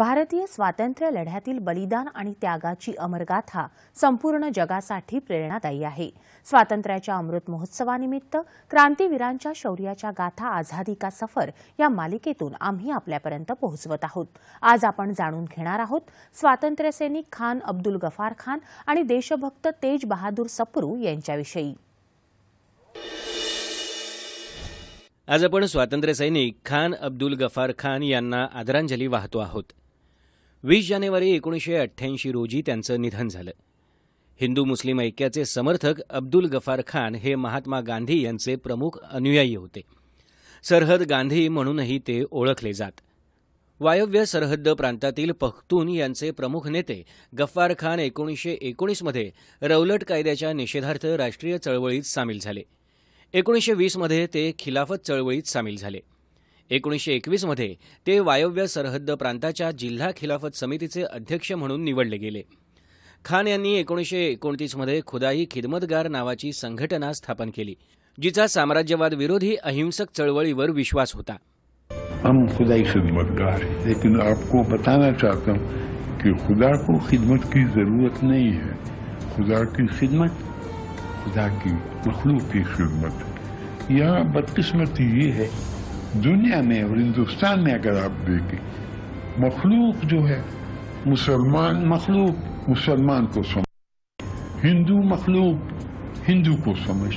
भारतीय स्वातंत्र्य लढ्यातील बलिदान आणि त्यागाची अमरगाथा संपूर्ण जगासाठी प्रेरणादायी आहे स्वातंत्र्याच्या अमृत महोत्सवानिमित्त क्रांतीवीरांच्या शौर्याच्या गाथा आझादी का सफर या मालिकेतून आम्ही आपल्यापर्यंत पोहोचवत आहोत आज आपण जाणून घेणार आहोत स्वातंत्र्यसैनिक खान अब्दुल गफार खान आणि देशभक्त तेज बहादूर सप्रू यांच्याविषयी आज आपण स्वातंत्र्य सैनिक खान अब्दुल गफार खान यांना आदरांजली वाहतो आहोत वीस जानेवारी एकोणीसशे अठ्ठ्याऐंशी रोजी त्यांचं निधन झालं हिंदू मुस्लिम ऐक्याचे समर्थक अब्दुल गफार खान हे महात्मा गांधी यांचे प्रमुख अनुयायी होते सरहद गांधी म्हणूनही ते ओळखले जात वायव्य सरहद्द प्रांतातील पख्तून यांचे प्रमुख नेते गफ्फार खान एकोणीसशे एकोणीसमध्ये रौलट कायद्याच्या निषेधार्थ राष्ट्रीय चळवळीत सामील झाले एकोणीसशे वीसमध्ये ते खिलाफत चळवळीत सामील झाले एकोणीसशे एकवीसमध्ये ते वायव्य सरहद्द प्रांताच्या जिल्हा खिलाफत समितीचे अध्यक्ष म्हणून निवडले गेले खान यांनी एकोणीसशे एकोणतीसमध्ये खुदाई खिदमतगार नावाची संघटना स्थापन केली जिचा साम्राज्यवाद विरोधी अहिंसक चळवळीवर विश्वास होता हम खुदाई खिदमतगार लेकिन आपको बताना चाहता हूँ कि खुदा को खिदमत की जरूरत नहीं है खुदा की खिदमत खुदा की मखलूक की खिदमत यहाँ बदकिस्मती ये है दुनिया में और हिंदुस्तान में अगर आप देखें मखलूक जो है मुसलमान मखलूक मुसलमान को समझ हिंदू मखलूक हिंदू को समझ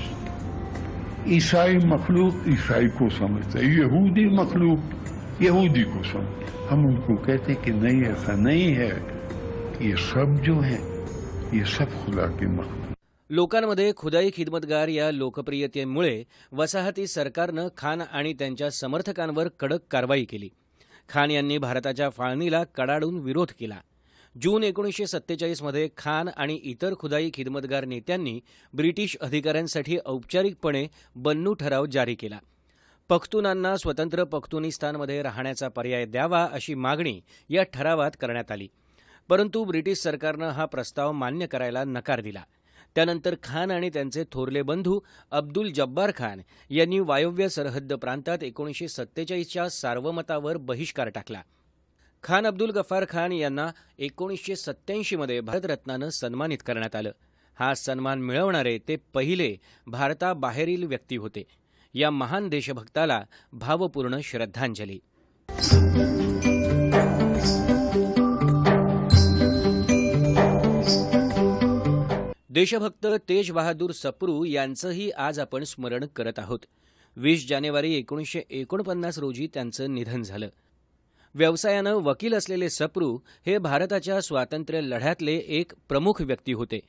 ईसाई मखलूक ईसाई को समझता है यहूदी मखलूक यहूदी को समझ हम उनको कहते हैं कि नहीं ऐसा नहीं है ये सब जो है ये सब खुदा के मखलूक लोकांमध्ये खुदाई खिदमतगार या लोकप्रियतेमुळे वसाहती सरकारनं खान आणि त्यांच्या समर्थकांवर कडक कारवाई केली खान यांनी भारताच्या फाळणीला कडाडून विरोध केला जून एकोणीसशे सत्तेचाळीसमध्ये खान आणि इतर खुदाई खिदमतगार नेत्यांनी ब्रिटिश अधिकाऱ्यांसाठी औपचारिकपणे बन्नू ठराव जारी केला पख्तुनांना स्वतंत्र पख्तुनिस्तानमध्ये राहण्याचा पर्याय द्यावा अशी मागणी या ठरावात करण्यात आली परंतु ब्रिटिश सरकारनं हा प्रस्ताव मान्य करायला नकार दिला त्यानंतर खान आणि त्यांचे थोरले बंधू अब्दुल जब्बार खान यांनी वायव्य सरहद्द प्रांतात एकोणीशे सत्तेचाळीसच्या सार्वमतावर बहिष्कार टाकला खान अब्दुल गफार खान यांना एकोणीसशे सत्त्याऐंशीमध्ये भारतरत्नानं सन्मानित करण्यात आलं हा सन्मान मिळवणारे ते पहिले भारताबाहेरील व्यक्ती होते या महान देशभक्ताला भावपूर्ण श्रद्धांजली देशभक्त तेज बहादूर सप्रू यांचंही आज आपण स्मरण करत आहोत वीस जानेवारी एकोणीसशे एकोणपन्नास रोजी त्यांचं निधन झालं व्यवसायानं वकील असलेले सप्रू हे भारताच्या स्वातंत्र्य लढ्यातले एक प्रमुख व्यक्ती होते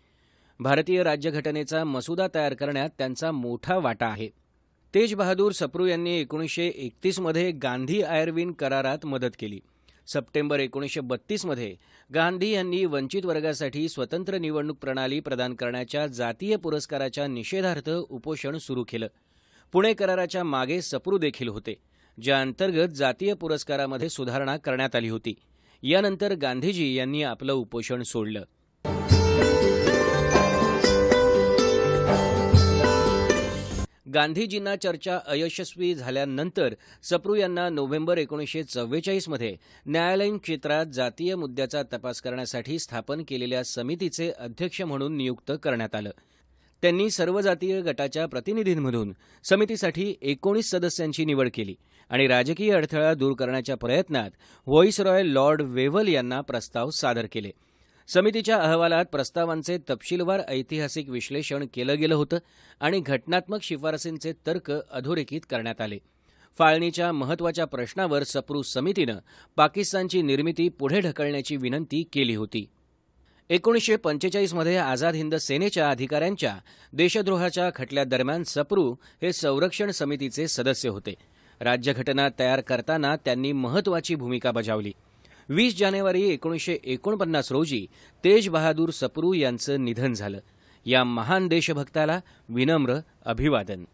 भारतीय राज्यघटनेचा मसुदा तयार करण्यात त्यांचा मोठा वाटा आहे तेज बहादूर सप्रू यांनी एकोणीसशे एकतीसमध्ये गांधी आयर्विन करारात मदत केली सप्टेंबर एकोणीसशे बत्तीसमध्ये गांधी यांनी वंचित वर्गासाठी स्वतंत्र निवडणूक प्रणाली प्रदान करण्याच्या जातीय पुरस्काराच्या निषेधार्थ उपोषण सुरू केलं पुणे कराराच्या मागे सप्रू देखील होते ज्या अंतर्गत जातीय पुरस्कारामध्ये सुधारणा करण्यात आली होती यानंतर गांधीजी यांनी आपलं उपोषण सोडलं गांधीजींना चर्चा अयशस्वी झाल्यानंतर सप्रू यांना नोव्हेंबर एकोणीसशे चव्वेचाळीसमध्ये न्यायालयीन क्षेत्रात जातीय मुद्द्याचा तपास करण्यासाठी स्थापन केलेल्या समितीचे अध्यक्ष म्हणून नियुक्त करण्यात आलं त्यांनी सर्व जातीय गटाच्या प्रतिनिधींमधून समितीसाठी एकोणीस सदस्यांची निवड केली आणि राजकीय अडथळा दूर करण्याच्या प्रयत्नात व्हॉईस रॉय लॉर्ड वेव्हल यांना प्रस्ताव सादर केले समितीच्या अहवालात प्रस्तावांचे तपशीलवार ऐतिहासिक विश्लेषण केलं गेलं होतं आणि घटनात्मक शिफारसींचे तर्क अधोरेखित करण्यात आले फाळणीच्या महत्त्वाच्या प्रश्नावर सप्रू समितीनं पाकिस्तानची निर्मिती पुढे ढकलण्याची विनंती केली होती एकोणीसशे पंचेचाळीसमध्ये आझाद हिंद सेनेच्या अधिकाऱ्यांच्या देशद्रोहाच्या खटल्यादरम्यान सप्रू हे संरक्षण समितीचे सदस्य होते राज्यघटना तयार करताना त्यांनी महत्त्वाची भूमिका बजावली वीस जानेवारी एकोणीसशे एकोणपन्नास रोजी तेज बहादूर सप्रू यांचं निधन झालं या महान देशभक्ताला विनम्र अभिवादन